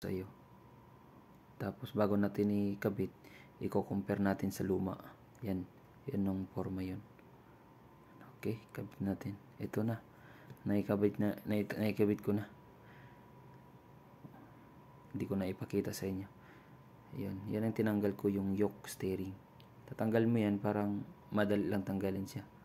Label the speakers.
Speaker 1: sa iyo. Tapos bago natin ikabit, i-compare natin sa luma. Yan, yan ng forma 'yon. Okay, kabit natin. Ito na. Naikabit na naikabit ko na. Hindi ko na ipakita sa inyo. Yan, yan ang tinanggal ko yung yoke steering. Tatanggal mo yan parang madali lang tanggalin siya.